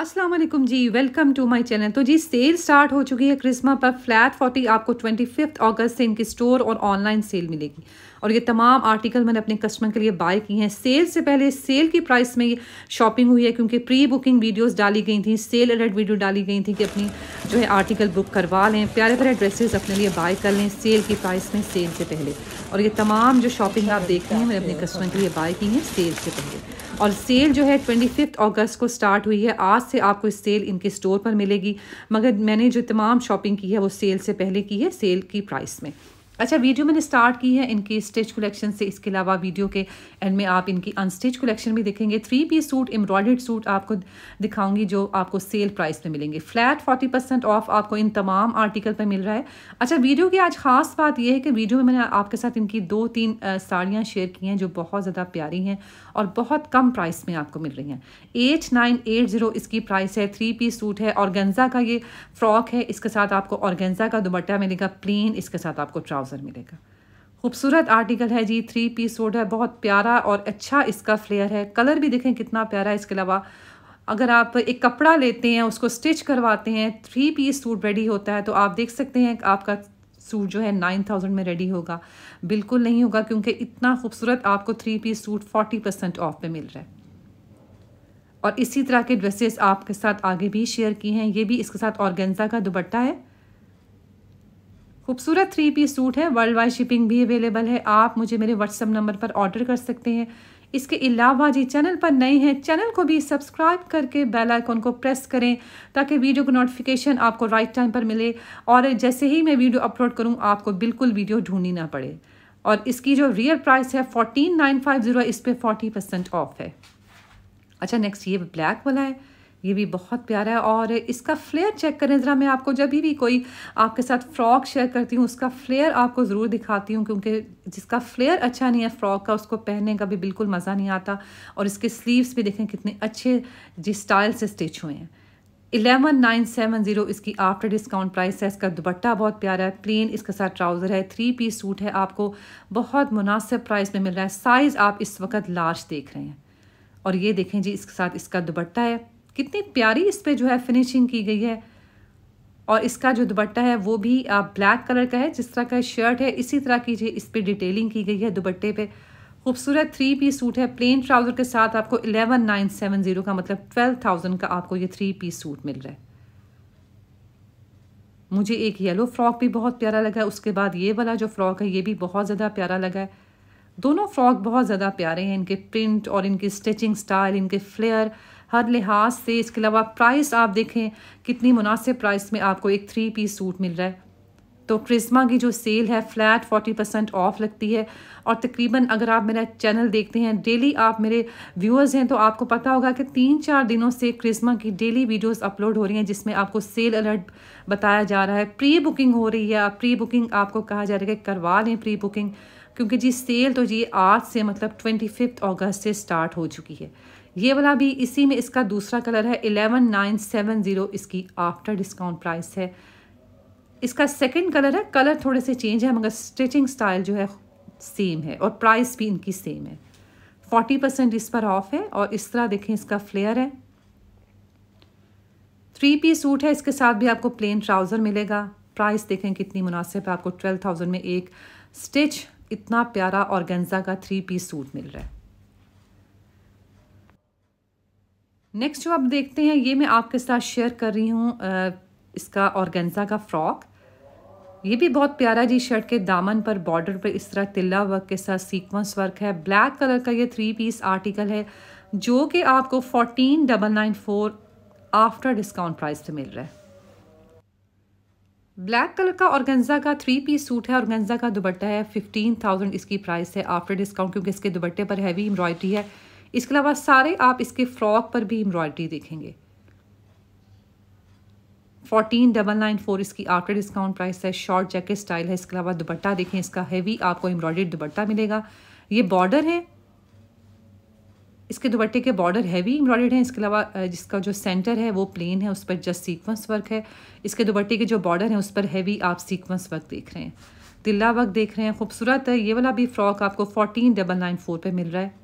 अस्सलाम वालेकुम जी वेलकम टू माय चैनल तो जी सेल स्टार्ट हो चुकी है क्रिसमा पर फ्लैट फोर्टी आपको ट्वेंटी फिफ्थ अगस्त से इनकी स्टोर और ऑनलाइन सेल मिलेगी और ये तमाम आर्टिकल मैंने अपने कस्टमर के लिए बाय किए हैं सेल से पहले सेल की प्राइस में शॉपिंग हुई है क्योंकि प्री बुकिंग वीडियोस डाली गई थी सेल अलर्ट वीडियो डाली गई थी कि अपनी जो है आर्टिकल बुक करवा लें प्यारे प्यारे ड्रेसेस अपने लिए बाय कर लें सेल की प्राइस में सेल से पहले और ये तमाम जो शॉपिंग आप देख रहे हैं मैंने अपने कस्टमर के लिए बाय की हैं सेल से पहले और सेल जो है ट्वेंटी फिफ्थ अगस्त को स्टार्ट हुई है आज से आपको इस सेल इनके स्टोर पर मिलेगी मगर मैंने जो तमाम शॉपिंग की है वो सेल से पहले की है सेल की प्राइस में अच्छा वीडियो मैंने स्टार्ट की है इनकी स्टिच कलेक्शन से इसके अलावा वीडियो के एंड में आप इनकी अनस्टिच कलेक्शन भी देखेंगे three piece suit embroidered suit आपको दिखाऊंगी जो आपको सेल प्राइस पे मिलेंगे फ्लैट फोर्टी परसेंट ऑफ आपको इन तमाम आर्टिकल पर मिल रहा है अच्छा वीडियो की आज खास बात यह है कि वीडियो में मैंने आपके साथ इनकी दो तीन साड़ियाँ शेयर की हैं जो बहुत ज़्यादा प्यारी हैं और बहुत कम प्राइस में आपको मिल रही हैं एट नाइन एट ज़ीरो इसकी प्राइस है थ्री पीस सूट है और का ये फ्रॉक है इसके साथ आपको गेंज़ा का दुबट्टा मिलेगा प्लेन इसके साथ आपको ट्राउजर ट्राउज़र मिलेगा खूबसूरत आर्टिकल है जी थ्री पीस सूट है बहुत प्यारा और अच्छा इसका फ्लेयर है कलर भी देखें कितना प्यारा है इसके अलावा अगर आप एक कपड़ा लेते हैं उसको स्टिच करवाते हैं थ्री पीस सूट रेडी होता है तो आप देख सकते हैं आपका सूट जो है नाइन थाउजेंड में रेडी होगा बिल्कुल नहीं होगा क्योंकि इतना खूबसूरत आपको three piece suit forty percent off पे मिल रहा है और इसी तरह के ड्रेसेस आपके साथ आगे भी शेयर किए हैं ये भी इसके साथ ऑर्गेंजा का दुपट्टा है खूबसूरत थ्री पीस सूट है वर्ल्ड वाइड शिपिंग भी अवेलेबल है आप मुझे मेरे व्हाट्सअप नंबर पर ऑर्डर कर सकते हैं इसके अलावा जी चैनल पर नए हैं चैनल को भी सब्सक्राइब करके बेल आइकॉन को प्रेस करें ताकि वीडियो को नोटिफिकेशन आपको राइट टाइम पर मिले और जैसे ही मैं वीडियो अपलोड करूँ आपको बिल्कुल वीडियो ढूंढनी ना पड़े और इसकी जो रियल प्राइस है फोर्टीन नाइन फाइव ज़ीरो इस पर फोर्टी परसेंट ऑफ है अच्छा नेक्स्ट ये ब्लैक वाला है ये भी बहुत प्यारा है और इसका फ्लेयर चेक करें ज़रा मैं आपको जब भी कोई आपके साथ फ्रॉक शेयर करती हूँ उसका फ्लेयर आपको ज़रूर दिखाती हूँ क्योंकि जिसका फ्लेयर अच्छा नहीं है फ्रॉक का उसको पहनने का भी बिल्कुल मज़ा नहीं आता और इसके स्लीव्स भी देखें कितने अच्छे जिस स्टाइल से स्टिच हुए हैं इलेवन नाइन सेवन ज़ीरो इसकी आफ्टर डिस्काउंट प्राइस है इसका दुपट्टा बहुत प्यारा है प्लेन इसके साथ ट्राउज़र है थ्री पीस सूट है आपको बहुत मुनासिब प्राइस में मिल रहा है साइज़ आप इस वक्त लार्ज देख रहे हैं और ये देखें जी इसके साथ इसका दुपट्टा है कितनी प्यारी इस पर जो है फिनिशिंग की गई है और इसका जो दुपट्टा है वो भी ब्लैक कलर का है जिस तरह का शर्ट है इसी तरह की जो इस पर डिटेलिंग की गई है दुपट्टे पे खूबसूरत थ्री पीस सूट है प्लेन ट्राउज़र के साथ आपको इलेवन नाइन सेवन ज़ीरो का मतलब ट्वेल्व थाउजेंड का आपको ये थ्री पीस सूट मिल रहा है मुझे एक येलो फ्रॉक भी बहुत प्यारा लगा उसके बाद ये वाला जो फ्रॉक है ये भी बहुत ज़्यादा प्यारा लगा है दोनों फ्रॉक बहुत ज़्यादा प्यारे हैं इनके प्रिंट और इनकी स्टिचिंग स्टाइल इनके फ्लेयर हर लिहाज से इसके अलावा प्राइस आप देखें कितनी मुनासिब प्राइस में आपको एक थ्री पीस सूट मिल रहा है तो क्रिस्मा की जो सेल है फ्लैट फोर्टी परसेंट ऑफ लगती है और तकरीबन अगर आप मेरा चैनल देखते हैं डेली आप मेरे व्यूअर्स हैं तो आपको पता होगा कि तीन चार दिनों से क्रिस्मा की डेली वीडियोस अपलोड हो रही हैं जिसमें आपको सेल अलर्ट बताया जा रहा है प्री बुकिंग हो रही है प्री बुकिंग आपको कहा जा रहा है कि करवा लें प्री बुकिंग क्योंकि जी सेल तो जी आज से मतलब ट्वेंटी फिफ्थ अगस्त से स्टार्ट हो चुकी है ये वाला भी इसी में इसका दूसरा कलर है एलेवन नाइन सेवन ज़ीरो इसकी आफ्टर डिस्काउंट प्राइस है इसका सेकंड कलर है कलर थोड़े से चेंज है मगर स्टिचिंग स्टाइल जो है सेम है और प्राइस भी इनकी सेम है फोर्टी परसेंट इस पर ऑफ है और इस तरह देखें इसका फ्लेयर है थ्री पीस सूट है इसके साथ भी आपको प्लेन ट्राउज़र मिलेगा प्राइस देखें कितनी मुनासिब है आपको ट्वेल्व थाउजेंड में एक स्टिच इतना प्यारा और का थ्री पीस सूट मिल रहा है नेक्स्ट जो आप देखते हैं ये मैं आपके साथ शेयर कर रही हूँ इसका ऑर्गेंजा का फ्रॉक ये भी बहुत प्यारा जी शर्ट के दामन पर बॉर्डर पर इस तरह तिल्ला वर्क के साथ सीक्वेंस वर्क है ब्लैक कलर का ये थ्री पीस आर्टिकल है जो कि आपको fourteen double nine four after discount price पे मिल रहा है ब्लैक कलर का ऑर्गेंजा का थ्री पीस सूट है ऑर्गेंजा का दुबट्टा है फिफ्टीन थाउजेंड इसकी प्राइस है आफ्टर डिस्काउंट क्योंकि इसके दुबट्टे पर हैवी एम्ब्रॉयडरी है इसके अलावा सारे आप इसके फ्रॉक पर भी एम्ब्रॉयडरी देखेंगे फोर्टीन डबल नाइन फोर इसकी आफ्टर डिस्काउंट प्राइस है शॉर्ट जैकेट स्टाइल है इसके अलावा दुपट्टा देखें इसका हैवी आपको एम्ब्रॉयडरी दुपट्टा मिलेगा ये बॉर्डर है इसके दुपट्टे के बॉर्डर हैवी एम्ब्रॉयडर्ड हैं इसके अलावा जिसका जो सेंटर है वो प्लेन है उस पर जस्ट सीक्वेंस वर्क है इसके दुपट्टे के जो बॉर्डर हैं उस पर हैवी आप सीक्वेंस वर्क देख रहे हैं तिल्ला वर्क देख रहे हैं खूबसूरत है ये वाला भी फ्रॉक आपको फोर्टीन डबल नाइन फोर पर मिल रहा है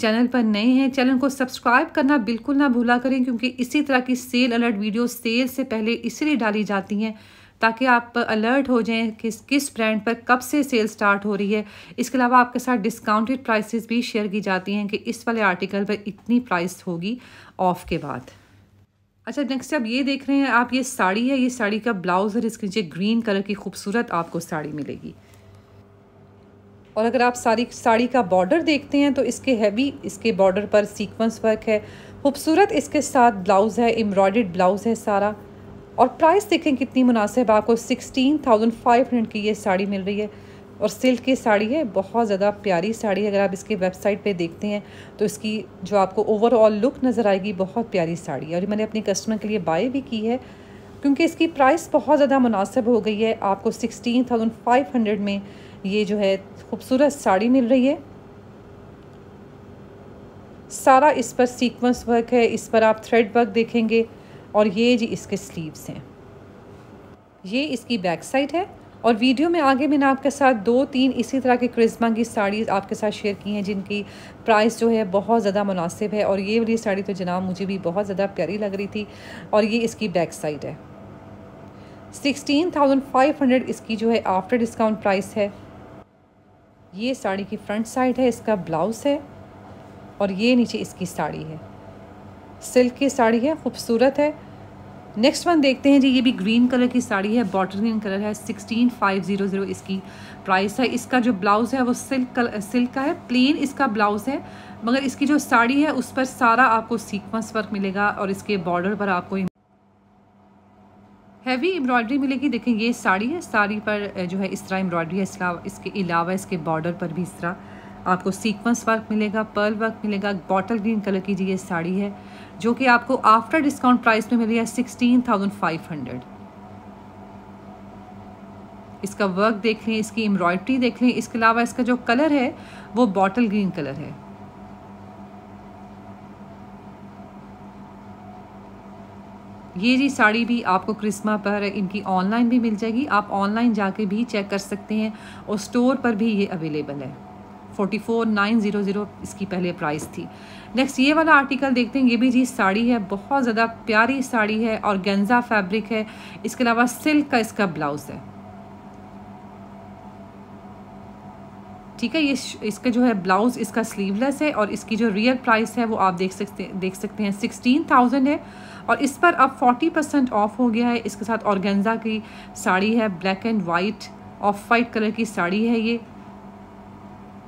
चैनल पर नए हैं चैनल को सब्सक्राइब करना बिल्कुल ना भूला करें क्योंकि इसी तरह की सेल अलर्ट वीडियो सेल से पहले इसलिए डाली जाती हैं ताकि आप अलर्ट हो जाएं कि किस ब्रांड पर कब से सेल स्टार्ट हो रही है इसके अलावा आपके साथ डिस्काउंटेड प्राइसेस भी शेयर की जाती हैं कि इस वाले आर्टिकल पर इतनी प्राइस होगी ऑफ के बाद अच्छा नेक्स्ट आप ये देख रहे हैं आप ये साड़ी है ये साड़ी का ब्लाउज़ और इसके नीचे ग्रीन कलर की खूबसूरत आपको साड़ी मिलेगी और अगर आप सारी साड़ी का बॉर्डर देखते हैं तो इसके हैवी इसके बॉर्डर पर सीक्वेंस वर्क है खूबसूरत इसके साथ ब्लाउज़ है एम्ब्रॉयड ब्लाउज़ है सारा और प्राइस देखें कितनी मुनासिब आपको सिक्सटीन थाउजेंड फाइव हंड्रेड की ये साड़ी मिल रही है और सिल्क की साड़ी है बहुत ज़्यादा प्यारी साड़ी है अगर आप इसके वेबसाइट पे देखते हैं तो इसकी जो आपको ओवरऑल लुक नज़र आएगी बहुत प्यारी साड़ी है और मैंने अपने कस्टमर के लिए बाय भी की है क्योंकि इसकी प्राइस बहुत ज़्यादा मुनासिब हो गई है आपको सिक्सटीन थाउजेंड फाइव हंड्रेड में ये जो है खूबसूरत साड़ी मिल रही है सारा इस पर सीक्वेंस वर्क है इस पर आप थ्रेड वर्क देखेंगे और ये जी इसके स्लीव्स हैं ये इसकी बैक साइड है और वीडियो में आगे मैंने आपके साथ दो तीन इसी तरह के क्रिज्मा की साड़ी आपके साथ शेयर की हैं जिनकी प्राइस जो है बहुत ज़्यादा मुनासिब है और ये वाली साड़ी तो जनाब मुझे भी बहुत ज़्यादा प्यारी लग रही थी और ये इसकी बैक साइड है सिक्सटीन थाउजेंड फाइव हंड्रेड इसकी जो है आफ्टर डिस्काउंट प्राइस है ये साड़ी की फ्रंट साइड है इसका ब्लाउज़ है और ये नीचे इसकी साड़ी है सिल्क की साड़ी है खूबसूरत है नेक्स्ट वन देखते हैं जी ये भी ग्रीन कलर की साड़ी है बॉटर ग्रीन कलर है सिक्सटीन फाइव ज़ीरो ज़ीरो इसकी प्राइस है इसका जो ब्लाउज़ है वो सिल्क कल सिल्क का है प्लेन इसका ब्लाउज़ है मगर इसकी जो साड़ी है उस पर सारा आपको सीक्वेंस वर्क मिलेगा और इसके बॉर्डर पर आपको हैवी एम्ब्रॉयडरी मिलेगी देखें ये साड़ी है साड़ी पर जो है इस तरह एम्ब्रॉयडरी है इसका इसके अलावा इसके बॉर्डर पर भी इस तरह आपको सीक्वेंस वर्क मिलेगा पर्ल वर्क मिलेगा बॉटल ग्रीन कलर की जी ये साड़ी है जो कि आपको आफ्टर डिस्काउंट प्राइस में मिली है सिक्सटीन थाउजेंड फाइव हंड्रेड इसका वर्क देख लें इसकी एम्ब्रॉयड्री देख लें इसके अलावा इसका जो कलर है वो बॉटल ग्रीन कलर है ये जी साड़ी भी आपको क्रिसमा पर इनकी ऑनलाइन भी मिल जाएगी आप ऑनलाइन जाके भी चेक कर सकते हैं और स्टोर पर भी ये अवेलेबल है forty four nine zero zero इसकी पहले प्राइस थी नेक्स्ट ये वाला आर्टिकल देखते हैं ये भी जी साड़ी है बहुत ज़्यादा प्यारी साड़ी है और गेंजा फैब्रिक है इसके अलावा सिल्क का इसका ब्लाउज़ है ठीक है ये इसका जो है ब्लाउज़ इसका स्लीवलेस है और इसकी जो रियल प्राइस है वो आप देख सकते देख सकते हैं सिक्सटीन थाउजेंड है और इस पर अब 40 परसेंट ऑफ हो गया है इसके साथ ऑर्गेंजा की साड़ी है black and white off white colour की साड़ी है ये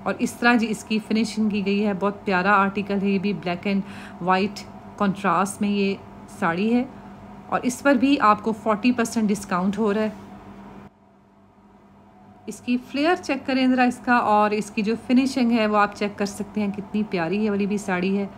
और इस तरह जी इसकी फिनिशिंग की गई है बहुत प्यारा आर्टिकल है ये भी ब्लैक एंड वाइट कंट्रास्ट में ये साड़ी है और इस पर भी आपको 40 परसेंट डिस्काउंट हो रहा है इसकी फ्लेयर चेक करें ज़रा इसका और इसकी जो फिनिशिंग है वो आप चेक कर सकते हैं कितनी प्यारी है वाली भी साड़ी है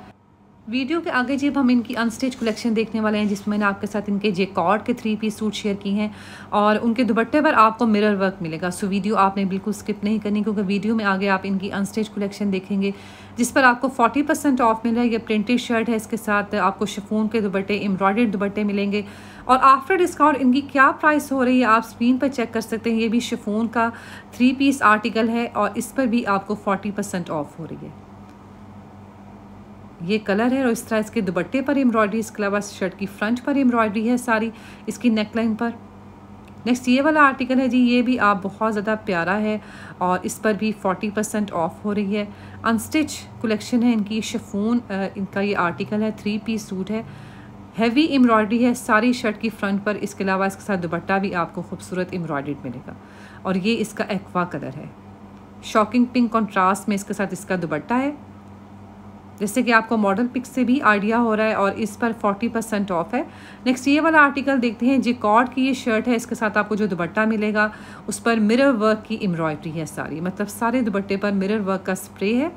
वीडियो के आगे जब हम इनकी अनस्टिच कलेक्शन देखने वाले हैं जिसमें मैंने आपके साथ इनके जेकॉर्ड के थ्री पीस सूट शेयर किए हैं और उनके दुपट्टे पर आपको मिरर वर्क मिलेगा सो वीडियो आपने बिल्कुल स्किप नहीं करनी क्योंकि वीडियो में आगे आप इनकी अनस्टिच कलेक्शन देखेंगे जिस पर आपको 40 परसेंट ऑफ मिल रहा है ये प्रिंटेड शर्ट है इसके साथ आपको शिफोन के दुपट्टे एम्ब्रॉयड दुपट्टे मिलेंगे और आफ्टर डिस्काउंट इनकी क्या प्राइस हो रही है आप स्क्रीन पर चेक कर सकते हैं ये भी शिफोन का थ्री पीस आर्टिकल है और इस पर भी आपको फोर्टी ऑफ हो रही है ये कलर है और इस तरह इसके दुपट्टे पर एम्ब्रॉयडरी इसके अलावा शर्ट की फ्रंट पर एम्ब्रॉयडरी है सारी इसकी नेकलाइन पर नेक्स्ट ये वाला आर्टिकल है जी ये भी आप बहुत ज़्यादा प्यारा है और इस पर भी फोर्टी परसेंट ऑफ हो रही है अनस्टिच कलेक्शन है इनकी शफून इनका ये आर्टिकल है थ्री पीस सूट है हैवी एम्ब्रॉयडरी है सारी शर्ट की फ्रंट पर इसके अलावा इसके साथ दुपट्टा भी आपको खूबसूरत एम्ब्रॉयड मिलेगा और ये इसका एक्वा कलर है शॉकिंग पिंक कॉन्ट्रास्ट में इसके साथ इसका दुपट्टा है जिससे कि आपको मॉडल पिक से भी आइडिया हो रहा है और इस पर फोर्टी परसेंट ऑफ है नेक्स्ट ये वाला आर्टिकल देखते हैं जिकॉर्ड की ये शर्ट है इसके साथ आपको जो दुबट्टा मिलेगा उस पर मिरर वर्क की एम्ब्रॉयड्री है सारी मतलब सारे दुपट्टे पर मिरर वर्क का स्प्रे है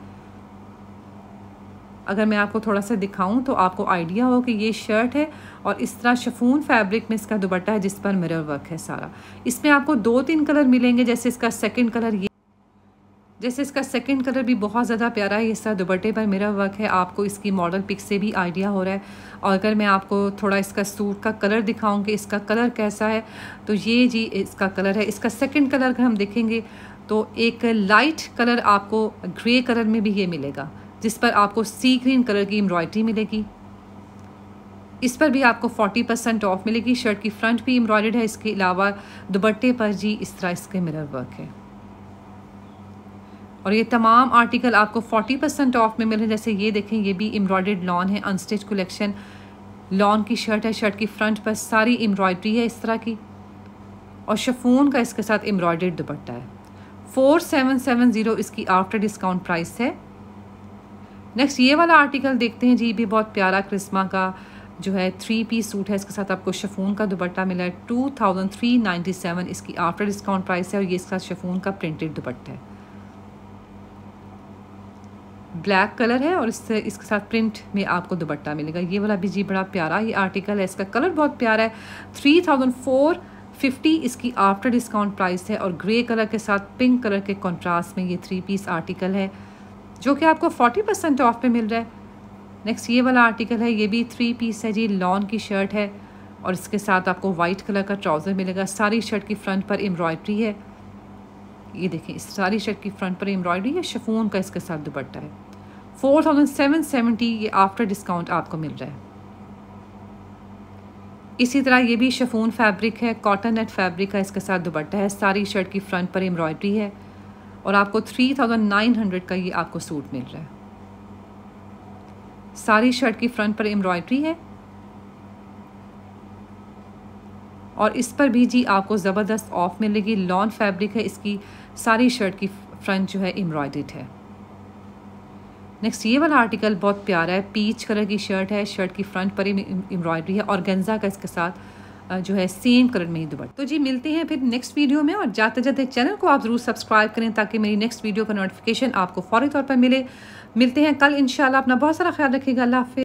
अगर मैं आपको थोड़ा सा दिखाऊं तो आपको आइडिया हो कि ये शर्ट है और इस तरह शफून फैब्रिक में इसका दुपट्टा है जिस पर मिरर वर्क है सारा इसमें आपको दो तीन कलर मिलेंगे जैसे इसका सेकंड कलर ये जैसे इसका सेकंड कलर भी बहुत ज़्यादा प्यारा है इसका दुपट्टे पर मेरा वर्क है आपको इसकी मॉडल पिक से भी आइडिया हो रहा है और अगर मैं आपको थोड़ा इसका सूट का कलर दिखाऊंगी इसका कलर कैसा है तो ये जी इसका कलर है इसका सेकंड कलर अगर हम देखेंगे तो एक लाइट कलर आपको ग्रे कलर में भी ये मिलेगा जिस पर आपको सी ग्रीन कलर की एम्ब्रॉयडरी मिलेगी इस पर भी आपको 40 परसेंट ऑफ मिलेगी शर्ट की फ्रंट भी एम्ब्रॉयड है इसके अलावा दुपट्टे पर जी इस तरह इसके मिरर वर्क है और ये तमाम आर्टिकल आपको 40 परसेंट ऑफ में मिल रहे हैं जैसे ये देखें ये भी एम्ब्रॉयड लॉन है अनस्टिच कलेक्शन लॉन की शर्ट है शर्ट की फ्रंट पर सारी एम्ब्रॉयड्री है इस तरह की और शफून का इसके साथ एम्ब्रॉयड दुपट्टा है फोर सेवन सेवन ज़ीरो इसकी आफ्टर डिस्काउंट प्राइस है नेक्स्ट ये वाला आर्टिकल देखते हैं जी भी बहुत प्यारा क्रिस्मा का जो है थ्री पीस सूट है इसके साथ आपको शफून का दुपट्टा मिला है two thousand three ninety seven इसकी आफ्टर डिस्काउंट प्राइस है और ये इसका शफून का प्रिंटेड दुपट्टा है ब्लैक कलर है और इससे इसके साथ प्रिंट में आपको दुपट्टा मिलेगा ये वाला भी जी बड़ा प्यारा ये आर्टिकल है इसका कलर बहुत प्यारा है थ्री थाउजेंड फोर फिफ्टी इसकी आफ्टर डिस्काउंट प्राइस है और ग्रे कलर के साथ पिंक कलर के कॉन्ट्रास्ट में ये थ्री पीस आर्टिकल है जो कि आपको फोर्टी परसेंट ऑफ पे मिल रहा है नेक्स्ट ये वाला आर्टिकल है ये भी थ्री पीस है जी लॉन की शर्ट है और इसके साथ आपको वाइट कलर का ट्राउज़र मिलेगा सारी शर्ट की फ्रंट पर एम्ब्रॉयड्री है ये देखें इस सारी शर्ट की फ्रंट पर एम्ब्रॉयड्री है शफून का इसके साथ दुपट्टा है फोर थाउजेंड सेवन सेवेंटी ये आफ्टर डिस्काउंट आपको मिल रहा है इसी तरह ये भी शफून फैब्रिक है कॉटन नेट फैब्रिक का इसके साथ दुपट्टा है सारी शर्ट की फ्रंट पर एम्ब्रॉयडरी है और आपको थ्री थाउजेंड नाइन हंड्रेड का ये आपको सूट मिल रहा है सारी शर्ट की फ्रंट पर एम्ब्रॉयडरी है और इस पर भी जी आपको ज़बरदस्त ऑफ मिलेगी लॉन फैब्रिक है इसकी सारी शर्ट की फ्रंट जो है एम्ब्रॉयड है नेक्स्ट ये वाला आर्टिकल बहुत प्यारा है पीच कलर की शर्ट है शर्ट की फ्रंट पर ही एम्ब्रॉयडरी है और गंजा का इसके साथ जो है सेम कलर में ही दुबट तो जी मिलते हैं फिर नेक्स्ट वीडियो में और जाते जाते चैनल को आप ज़रूर सब्सक्राइब करें ताकि मेरी नेक्स्ट वीडियो का नोटिफिकेशन आपको फौरी तौर पर मिले मिलते हैं कल इनशाला अपना बहुत सारा ख्याल रखेगा अल्लाह हाफि